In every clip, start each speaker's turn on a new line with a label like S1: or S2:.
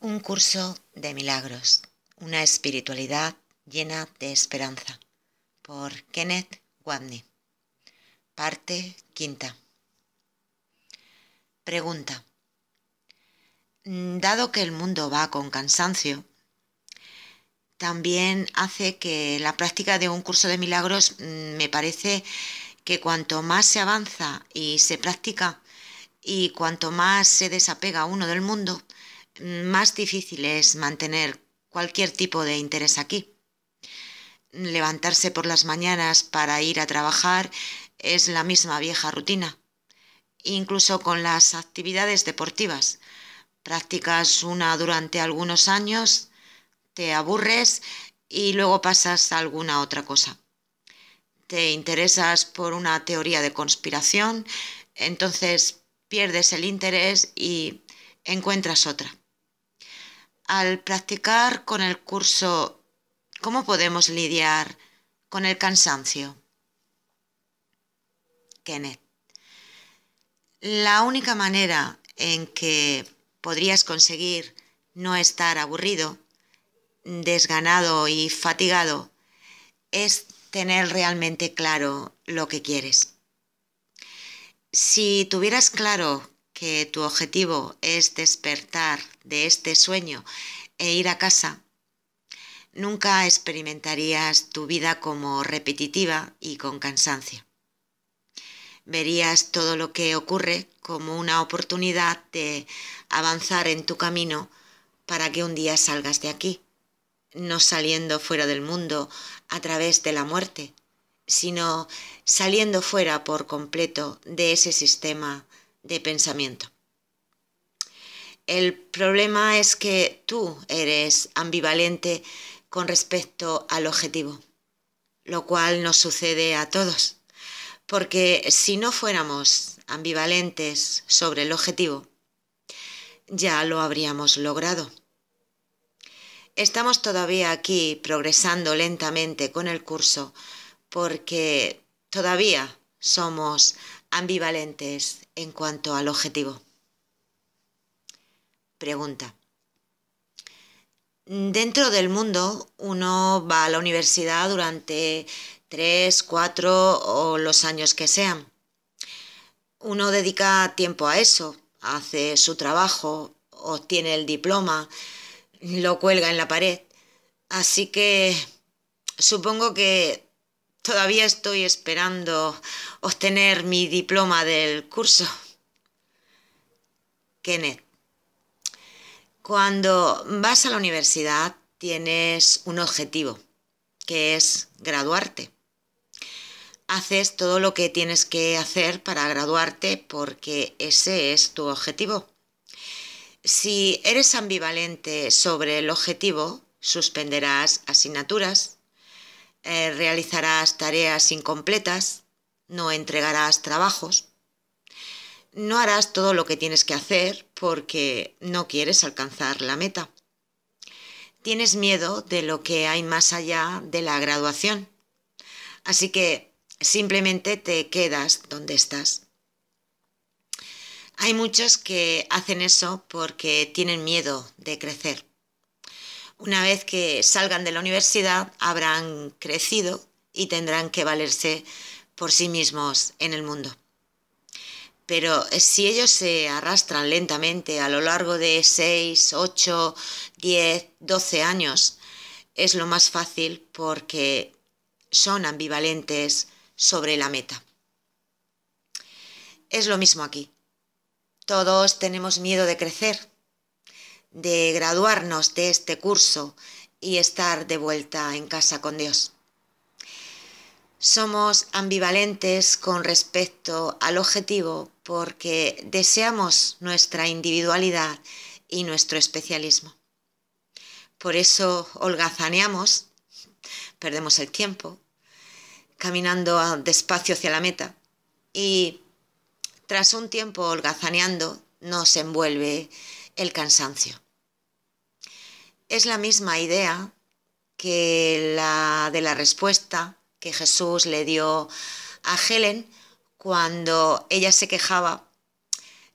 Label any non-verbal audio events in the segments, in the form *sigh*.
S1: Un curso de milagros, una espiritualidad llena de esperanza, por Kenneth Wadney, Parte quinta. Pregunta. Dado que el mundo va con cansancio, también hace que la práctica de un curso de milagros mm, me parece que cuanto más se avanza y se practica y cuanto más se desapega uno del mundo, más difícil es mantener cualquier tipo de interés aquí. Levantarse por las mañanas para ir a trabajar es la misma vieja rutina. Incluso con las actividades deportivas. Practicas una durante algunos años, te aburres y luego pasas a alguna otra cosa. Te interesas por una teoría de conspiración, entonces pierdes el interés y encuentras otra al practicar con el curso, ¿cómo podemos lidiar con el cansancio? Kenneth. La única manera en que podrías conseguir no estar aburrido, desganado y fatigado es tener realmente claro lo que quieres. Si tuvieras claro que tu objetivo es despertar de este sueño e ir a casa, nunca experimentarías tu vida como repetitiva y con cansancio. Verías todo lo que ocurre como una oportunidad de avanzar en tu camino para que un día salgas de aquí, no saliendo fuera del mundo a través de la muerte, sino saliendo fuera por completo de ese sistema de pensamiento. El problema es que tú eres ambivalente con respecto al objetivo, lo cual nos sucede a todos, porque si no fuéramos ambivalentes sobre el objetivo, ya lo habríamos logrado. Estamos todavía aquí progresando lentamente con el curso porque todavía somos ambivalentes en cuanto al objetivo. Pregunta. Dentro del mundo uno va a la universidad durante tres, cuatro o los años que sean. Uno dedica tiempo a eso, hace su trabajo, obtiene el diploma, lo cuelga en la pared. Así que supongo que Todavía estoy esperando obtener mi diploma del curso. Kenneth, cuando vas a la universidad tienes un objetivo, que es graduarte. Haces todo lo que tienes que hacer para graduarte porque ese es tu objetivo. Si eres ambivalente sobre el objetivo, suspenderás asignaturas eh, realizarás tareas incompletas, no entregarás trabajos, no harás todo lo que tienes que hacer porque no quieres alcanzar la meta. Tienes miedo de lo que hay más allá de la graduación. Así que simplemente te quedas donde estás. Hay muchos que hacen eso porque tienen miedo de crecer. Una vez que salgan de la universidad habrán crecido y tendrán que valerse por sí mismos en el mundo. Pero eh, si ellos se arrastran lentamente a lo largo de 6, 8, 10, 12 años, es lo más fácil porque son ambivalentes sobre la meta. Es lo mismo aquí. Todos tenemos miedo de crecer, de graduarnos de este curso y estar de vuelta en casa con Dios. Somos ambivalentes con respecto al objetivo porque deseamos nuestra individualidad y nuestro especialismo. Por eso holgazaneamos, perdemos el tiempo, caminando despacio hacia la meta y tras un tiempo holgazaneando nos envuelve el cansancio. Es la misma idea que la de la respuesta que Jesús le dio a Helen cuando ella se quejaba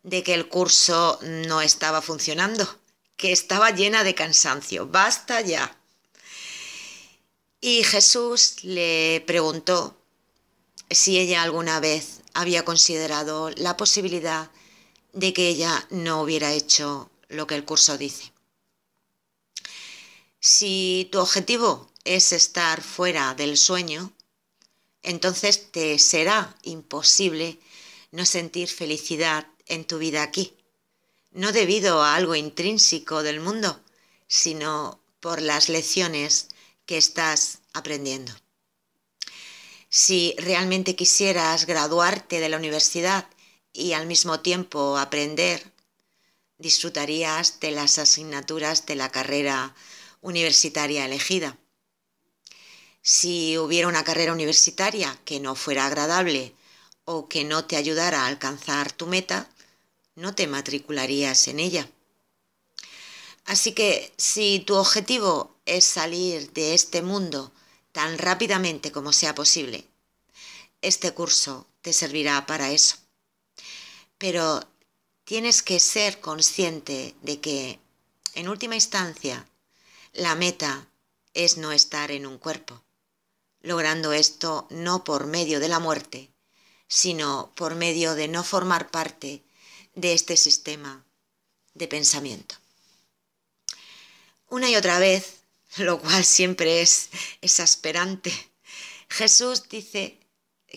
S1: de que el curso no estaba funcionando, que estaba llena de cansancio. Basta ya. Y Jesús le preguntó si ella alguna vez había considerado la posibilidad de que ella no hubiera hecho lo que el curso dice. Si tu objetivo es estar fuera del sueño, entonces te será imposible no sentir felicidad en tu vida aquí, no debido a algo intrínseco del mundo, sino por las lecciones que estás aprendiendo. Si realmente quisieras graduarte de la universidad y al mismo tiempo aprender disfrutarías de las asignaturas de la carrera universitaria elegida. Si hubiera una carrera universitaria que no fuera agradable o que no te ayudara a alcanzar tu meta, no te matricularías en ella. Así que si tu objetivo es salir de este mundo tan rápidamente como sea posible, este curso te servirá para eso. Pero tienes que ser consciente de que, en última instancia, la meta es no estar en un cuerpo, logrando esto no por medio de la muerte, sino por medio de no formar parte de este sistema de pensamiento. Una y otra vez, *laughs* lo cual siempre es exasperante, Jesús dice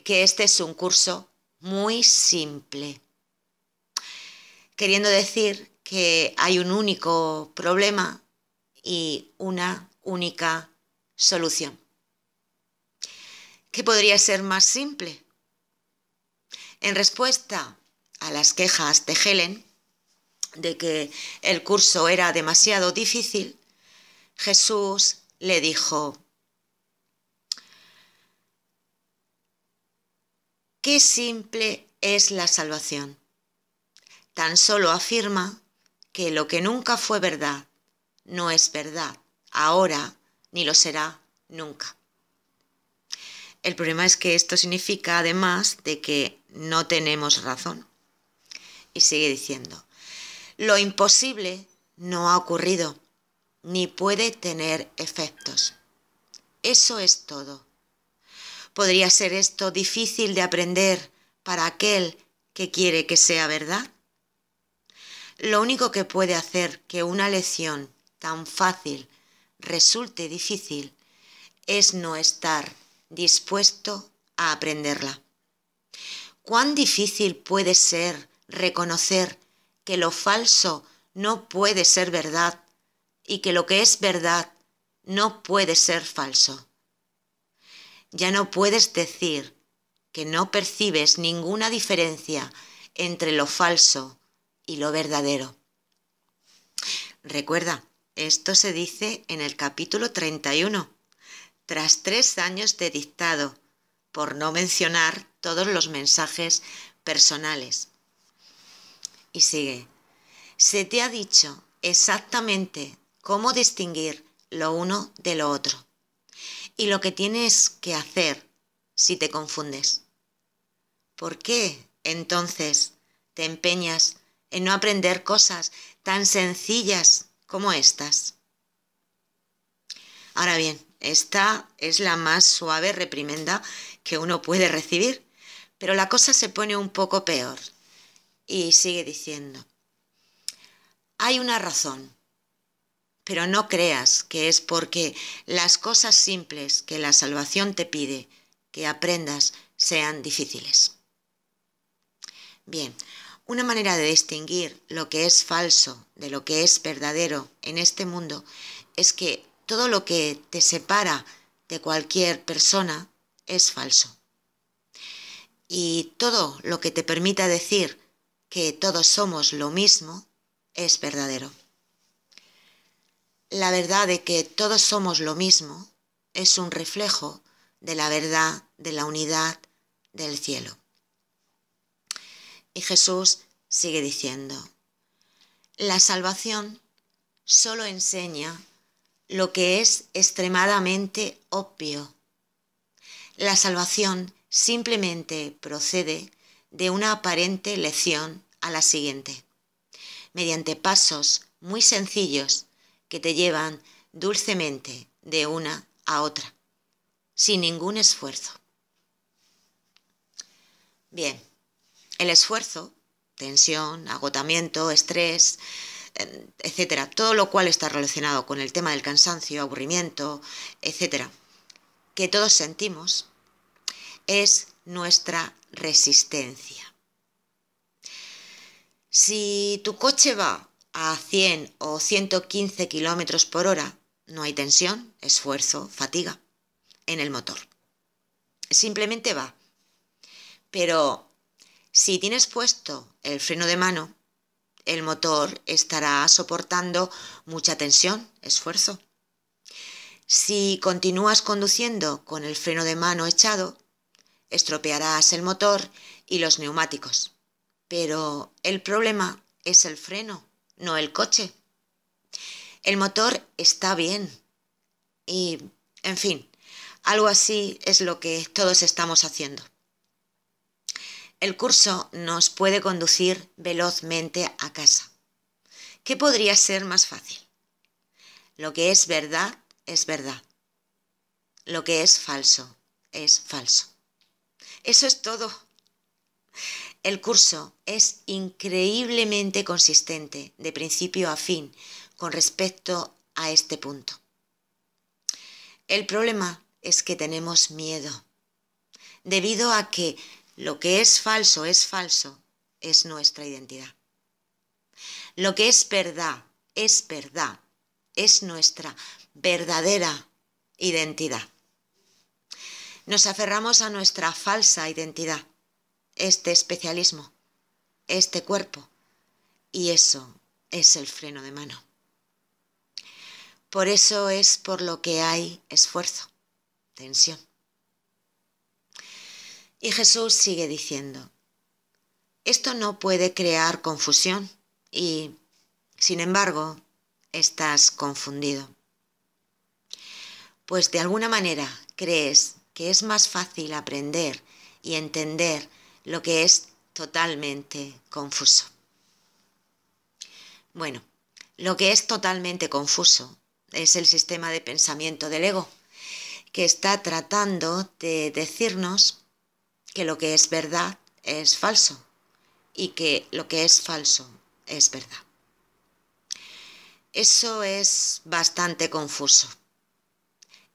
S1: que este es un curso muy simple queriendo decir que hay un único problema y una única solución. ¿Qué podría ser más simple? En respuesta a las quejas de Helen de que el curso era demasiado difícil, Jesús le dijo, qué simple es la salvación tan solo afirma que lo que nunca fue verdad no es verdad ahora ni lo será nunca. El problema es que esto significa además de que no tenemos razón. Y sigue diciendo, lo imposible no ha ocurrido ni puede tener efectos. Eso es todo. ¿Podría ser esto difícil de aprender para aquel que quiere que sea verdad? Lo único que puede hacer que una lección tan fácil resulte difícil es no estar dispuesto a aprenderla. ¿Cuán difícil puede ser reconocer que lo falso no puede ser verdad y que lo que es verdad no puede ser falso? Ya no puedes decir que no percibes ninguna diferencia entre lo falso y lo verdadero. Recuerda, esto se dice en el capítulo 31, tras tres años de dictado, por no mencionar todos los mensajes personales. Y sigue, se te ha dicho exactamente cómo distinguir lo uno de lo otro y lo que tienes que hacer si te confundes. ¿Por qué entonces te empeñas en no aprender cosas tan sencillas como estas. Ahora bien, esta es la más suave reprimenda que uno puede recibir, pero la cosa se pone un poco peor y sigue diciendo, hay una razón, pero no creas que es porque las cosas simples que la salvación te pide que aprendas sean difíciles. Bien, una manera de distinguir lo que es falso de lo que es verdadero en este mundo es que todo lo que te separa de cualquier persona es falso. Y todo lo que te permita decir que todos somos lo mismo es verdadero. La verdad de que todos somos lo mismo es un reflejo de la verdad de la unidad del cielo. Y Jesús sigue diciendo, la salvación solo enseña lo que es extremadamente obvio. La salvación simplemente procede de una aparente lección a la siguiente, mediante pasos muy sencillos que te llevan dulcemente de una a otra, sin ningún esfuerzo. Bien, el esfuerzo, tensión, agotamiento, estrés, etcétera, todo lo cual está relacionado con el tema del cansancio, aburrimiento, etcétera, que todos sentimos, es nuestra resistencia. Si tu coche va a 100 o 115 kilómetros por hora, no hay tensión, esfuerzo, fatiga en el motor. Simplemente va. Pero si tienes puesto el freno de mano, el motor estará soportando mucha tensión, esfuerzo. Si continúas conduciendo con el freno de mano echado, estropearás el motor y los neumáticos. Pero el problema es el freno, no el coche. El motor está bien. Y, en fin, algo así es lo que todos estamos haciendo. El curso nos puede conducir velozmente a casa. ¿Qué podría ser más fácil? Lo que es verdad es verdad. Lo que es falso es falso. Eso es todo. El curso es increíblemente consistente de principio a fin con respecto a este punto. El problema es que tenemos miedo, debido a que lo que es falso es falso, es nuestra identidad. Lo que es verdad es verdad, es nuestra verdadera identidad. Nos aferramos a nuestra falsa identidad, este especialismo, este cuerpo, y eso es el freno de mano. Por eso es por lo que hay esfuerzo, tensión. Y Jesús sigue diciendo, esto no puede crear confusión y, sin embargo, estás confundido. Pues de alguna manera crees que es más fácil aprender y entender lo que es totalmente confuso. Bueno, lo que es totalmente confuso es el sistema de pensamiento del ego, que está tratando de decirnos que lo que es verdad es falso y que lo que es falso es verdad. Eso es bastante confuso.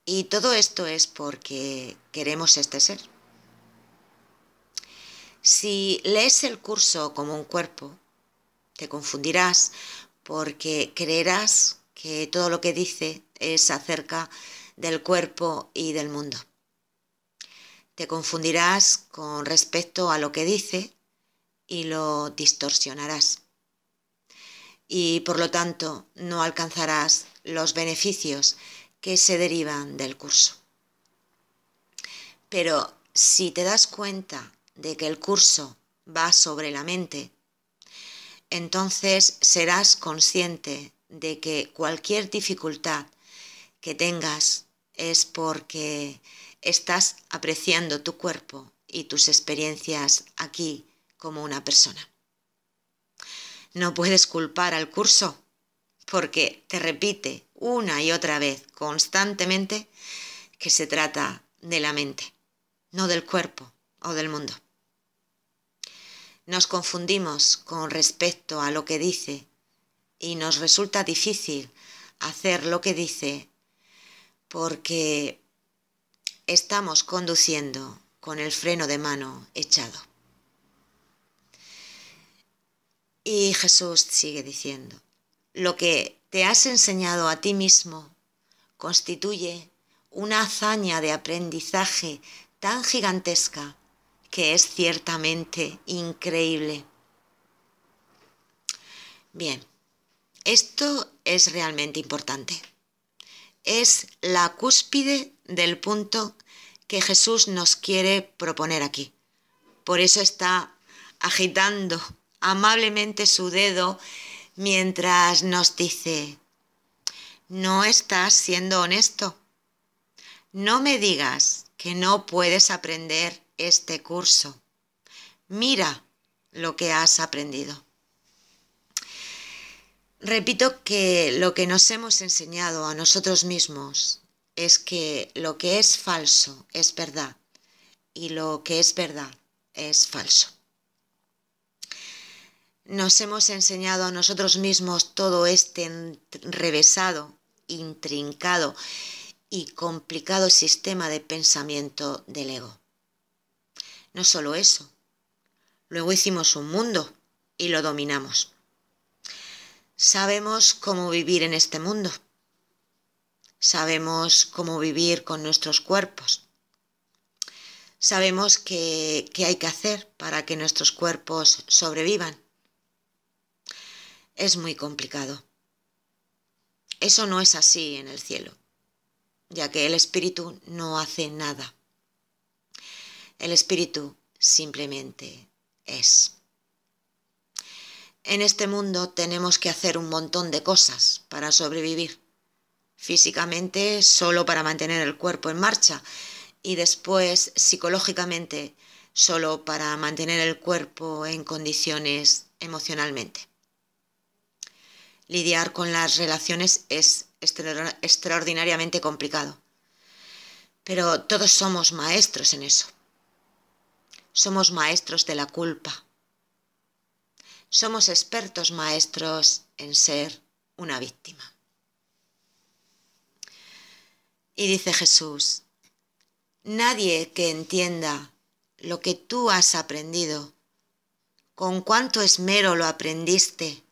S1: Y todo esto es porque queremos este ser. Si lees el curso como un cuerpo, te confundirás porque creerás que todo lo que dice es acerca del cuerpo y del mundo. Te confundirás con respecto a lo que dice y lo distorsionarás. Y por lo tanto no alcanzarás los beneficios que se derivan del curso. Pero si te das cuenta de que el curso va sobre la mente, entonces serás consciente de que cualquier dificultad que tengas es porque estás apreciando tu cuerpo y tus experiencias aquí como una persona. No puedes culpar al curso porque te repite una y otra vez constantemente que se trata de la mente, no del cuerpo o del mundo. Nos confundimos con respecto a lo que dice y nos resulta difícil hacer lo que dice porque estamos conduciendo con el freno de mano echado. Y Jesús sigue diciendo, lo que te has enseñado a ti mismo constituye una hazaña de aprendizaje tan gigantesca que es ciertamente increíble. Bien, esto es realmente importante. Es la cúspide del punto que Jesús nos quiere proponer aquí. Por eso está agitando amablemente su dedo mientras nos dice, no estás siendo honesto. No me digas que no puedes aprender este curso. Mira lo que has aprendido. Repito que lo que nos hemos enseñado a nosotros mismos es que lo que es falso es verdad y lo que es verdad es falso. Nos hemos enseñado a nosotros mismos todo este revesado intrincado y complicado sistema de pensamiento del ego. No solo eso, luego hicimos un mundo y lo dominamos. Sabemos cómo vivir en este mundo sabemos cómo vivir con nuestros cuerpos, sabemos qué, hay que hacer para que nuestros cuerpos sobrevivan. Es muy complicado. Eso no es así en el cielo, ya que el espíritu no hace nada. El espíritu simplemente es. En este mundo tenemos que hacer un montón de cosas para sobrevivir físicamente solo para mantener el cuerpo en marcha y después psicológicamente solo para mantener el cuerpo en condiciones emocionalmente. Lidiar con las relaciones es extraordinariamente complicado, pero todos somos maestros en eso. Somos maestros de la culpa. Somos expertos maestros en ser una víctima. Y dice Jesús, nadie que entienda lo que tú has aprendido, con cuánto esmero lo aprendiste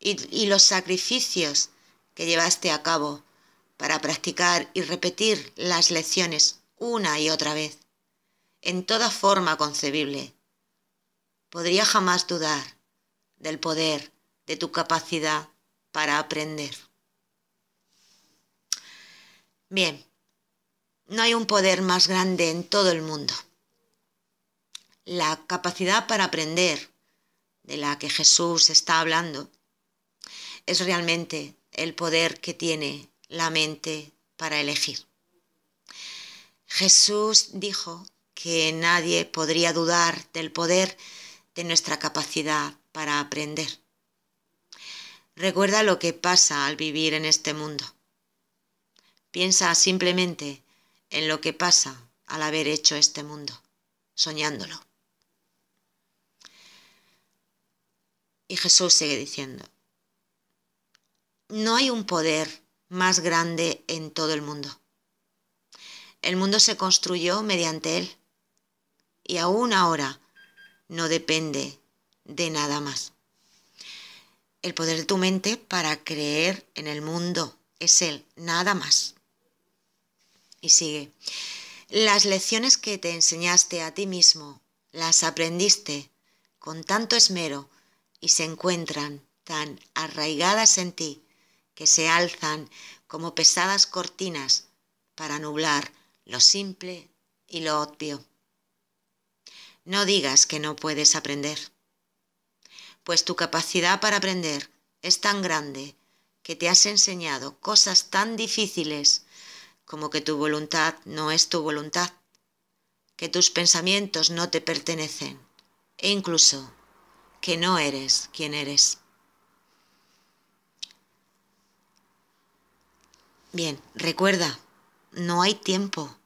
S1: y, y los sacrificios que llevaste a cabo para practicar y repetir las lecciones una y otra vez, en toda forma concebible, podría jamás dudar del poder de tu capacidad para aprender. Bien, no hay un poder más grande en todo el mundo. La capacidad para aprender de la que Jesús está hablando es realmente el poder que tiene la mente para elegir. Jesús dijo que nadie podría dudar del poder de nuestra capacidad para aprender. Recuerda lo que pasa al vivir en este mundo. Piensa simplemente en lo que pasa al haber hecho este mundo, soñándolo. Y Jesús sigue diciendo, no hay un poder más grande en todo el mundo. El mundo se construyó mediante él y aún ahora no depende de nada más. El poder de tu mente para creer en el mundo es él, nada más. Y sigue. Las lecciones que te enseñaste a ti mismo, las aprendiste con tanto esmero y se encuentran tan arraigadas en ti que se alzan como pesadas cortinas para nublar lo simple y lo obvio. No digas que no puedes aprender, pues tu capacidad para aprender es tan grande que te has enseñado cosas tan difíciles como que tu voluntad no es tu voluntad, que tus pensamientos no te pertenecen e incluso que no eres quien eres. Bien, recuerda, no hay tiempo.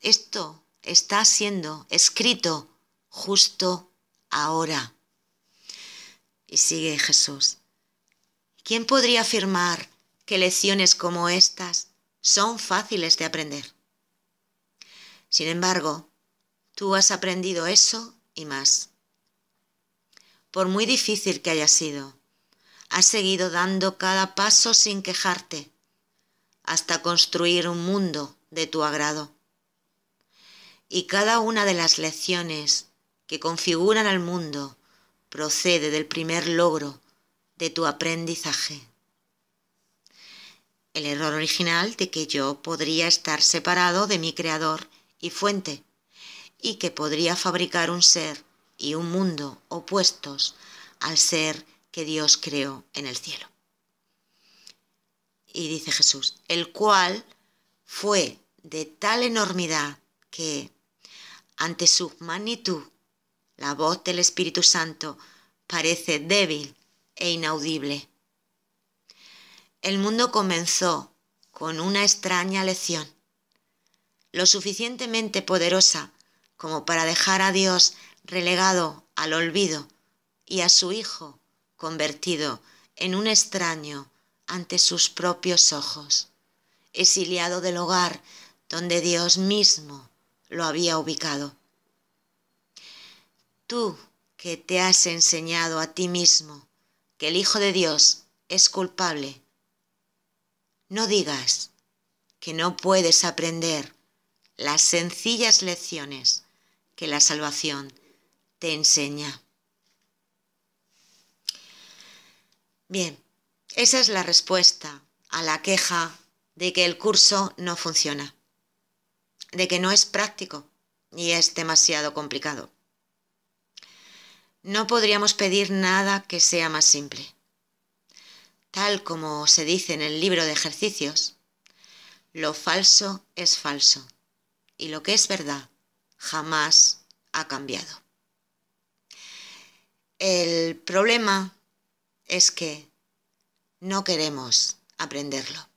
S1: Esto está siendo escrito justo ahora. Y sigue Jesús. ¿Quién podría afirmar que lecciones como estas son fáciles de aprender. Sin embargo, tú has aprendido eso y más. Por muy difícil que haya sido, has seguido dando cada paso sin quejarte, hasta construir un mundo de tu agrado. Y cada una de las lecciones que configuran al mundo procede del primer logro de tu aprendizaje el error original de que yo podría estar separado de mi creador y fuente, y que podría fabricar un ser y un mundo opuestos al ser que Dios creó en el cielo. Y dice Jesús, el cual fue de tal enormidad que, ante su magnitud, la voz del Espíritu Santo parece débil e inaudible. El mundo comenzó con una extraña lección, lo suficientemente poderosa como para dejar a Dios relegado al olvido y a su Hijo convertido en un extraño ante sus propios ojos, exiliado del hogar donde Dios mismo lo había ubicado. Tú que te has enseñado a ti mismo que el Hijo de Dios es culpable no digas que no puedes aprender las sencillas lecciones que la salvación te enseña. Bien, esa es la respuesta a la queja de que el curso no funciona, de que no es práctico y es demasiado complicado. No podríamos pedir nada que sea más simple tal como se dice en el libro de ejercicios, lo falso es falso y lo que es verdad jamás ha cambiado. El problema es que no queremos aprenderlo.